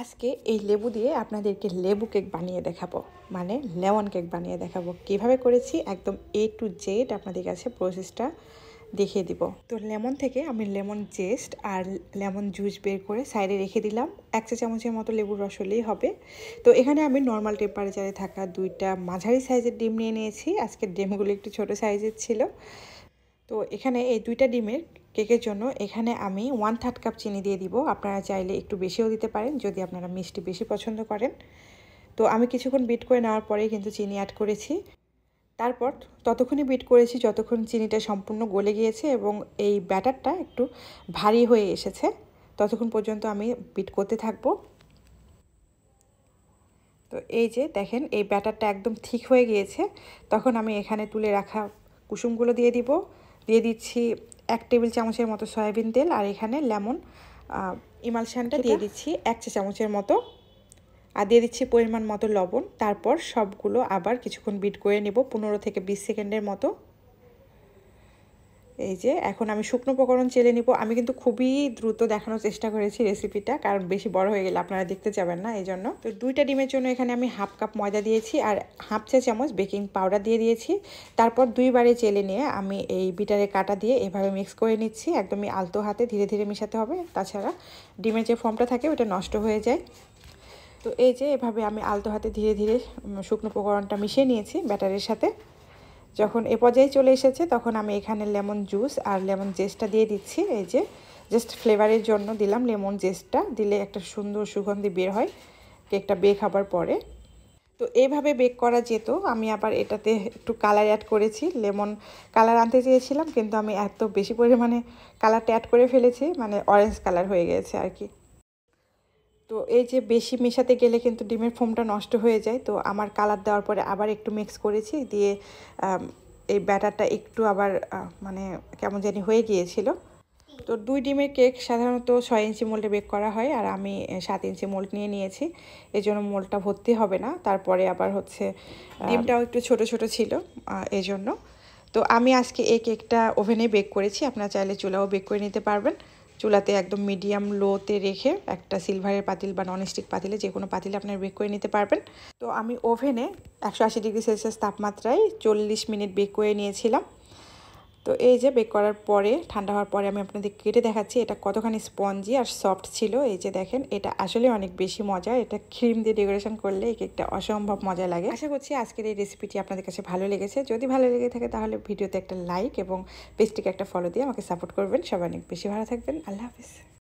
আজকে এই লেবু দিয়ে আপনাদেরকে লেবু কেক বানিয়ে দেখাবো মানে লেমন কেক বানিয়ে দেখাবো কিভাবে করেছি একদম এ টু জেড আপনাদের কাছে প্রসেসটা দেখিয়ে দিব তো লেমন থেকে আমি লেমন জেস্ট আর লেমন জুস বের করে সাইডে রেখে দিলাম এক চা চামচের মতো লেবুর রস হলেই হবে তো এখানে আমি নর্মাল টেম্পারেচারে থাকা দুইটা মাঝারি সাইজের ডিম নিয়ে নিয়েছি আজকে ডিমগুলো একটু ছোট সাইজের ছিল তো এখানে এই দুইটা ডিমের কেকের জন্য এখানে আমি ওয়ান থার্ড কাপ চিনি দিয়ে দিব আপনারা চাইলে একটু বেশিও দিতে পারেন যদি আপনারা মিষ্টি বেশি পছন্দ করেন তো আমি কিছুক্ষণ বিট করে নেওয়ার পরেই কিন্তু চিনি অ্যাড করেছি তারপর ততক্ষণই বিট করেছি যতক্ষণ চিনিটা সম্পূর্ণ গলে গিয়েছে এবং এই ব্যাটারটা একটু ভারী হয়ে এসেছে ততক্ষণ পর্যন্ত আমি বিট করতে থাকবো তো এই যে দেখেন এই ব্যাটারটা একদম ঠিক হয়ে গিয়েছে তখন আমি এখানে তুলে রাখা কুসুমগুলো দিয়ে দিব দিয়ে দিচ্ছি এক টেবিল চামচের মতো সয়াবিন তেল আর এখানে লেমন ইমালশানটা দিয়ে দিচ্ছি এক চা চামচের মতো আর দিয়ে দিচ্ছি পরিমাণ মতো লবণ তারপর সবগুলো আবার কিছুক্ষণ বিট করে নেব পনেরো থেকে বিশ সেকেন্ডের মতো এই যে এখন আমি শুকনো উপকরণ চেলে নিব আমি কিন্তু খুবই দ্রুত দেখানোর চেষ্টা করেছি রেসিপিটা কারণ বেশি বড় হয়ে গেলে আপনারা দেখতে যাবেন না এই জন্য তো দুইটা ডিমের জন্য এখানে আমি হাফ কাপ ময়দা দিয়েছি আর হাফ চা চামচ বেকিং পাউডার দিয়ে দিয়েছি তারপর দুইবারে চেলে নিয়ে আমি এই বিটারে কাটা দিয়ে এভাবে মিক্স করে নিচ্ছি একদমই আলতো হাতে ধীরে ধীরে মিশাতে হবে তাছাড়া ডিমের যে ফর্মটা থাকে ওটা নষ্ট হয়ে যায় তো এই যে এভাবে আমি আলতো হাতে ধীরে ধীরে শুকনো উপকরণটা মিশিয়ে নিয়েছি ব্যাটারের সাথে যখন এ পর্যায়ে চলে এসেছে তখন আমি এখানে লেমন জুস আর লেমন জেসটা দিয়ে দিচ্ছি এই যে জাস্ট ফ্লেভারের জন্য দিলাম লেমন জেসটা দিলে একটা সুন্দর সুগন্ধি বের হয় কেকটা বেক হবার পরে তো এইভাবে বেক করা যেত আমি আবার এটাতে একটু কালার অ্যাড করেছি লেমন কালার আনতে চেয়েছিলাম কিন্তু আমি এত বেশি পরিমাণে কালারটা অ্যাড করে ফেলেছি মানে অরেঞ্জ কালার হয়ে গেছে আর কি তো এই যে বেশি মেশাতে গেলে কিন্তু ডিমের ফোমটা নষ্ট হয়ে যায় তো আমার কালার দেওয়ার পরে আবার একটু মিক্স করেছি দিয়ে এই ব্যাটারটা একটু আবার মানে কেমন জানি হয়ে গিয়েছিল তো দুই ডিমের কেক সাধারণত ছয় ইঞ্চি মোল্ডে বেক করা হয় আর আমি সাত ইঞ্চি মোল্ড নিয়ে নিয়েছি এই জন্য মোল্ডটা ভর্তি হবে না তারপরে আবার হচ্ছে ডিমটাও একটু ছোট ছোট ছিল এই জন্য তো আমি আজকে এই কেকটা ওভেনে বেক করেছি আপনারা চাইলে চুলাও বেক করে নিতে পারবেন চুলাতে একদম মিডিয়াম লোতে রেখে একটা সিলভারের পাতিল বা ননস্টিক পাতিলে যে কোনো পাতিলে আপনার বেক করে নিতে পারবেন তো আমি ওভেনে একশো ডিগ্রি সেলসিয়াস তাপমাত্রায় চল্লিশ মিনিট বেক করে নিয়েছিলাম তো এই যে বেক করার পরে ঠান্ডা হওয়ার পরে আমি আপনাদের কেটে দেখাচ্ছি এটা কতখানি স্পঞ্জি আর সফট ছিল এই যে দেখেন এটা আসলে অনেক বেশি মজা এটা ক্রিম দিয়ে ডেকোরেশন করলে এই কেকটা অসম্ভব মজা লাগে আশা করছি আজকের এই রেসিপিটি আপনাদের কাছে ভালো লেগেছে যদি ভালো লেগে থাকে তাহলে ভিডিওতে একটা লাইক এবং পেজটিকে একটা ফলো দিয়ে আমাকে সাপোর্ট করবেন সবাই অনেক বেশি ভালো থাকবেন আল্লাহ হাফিজ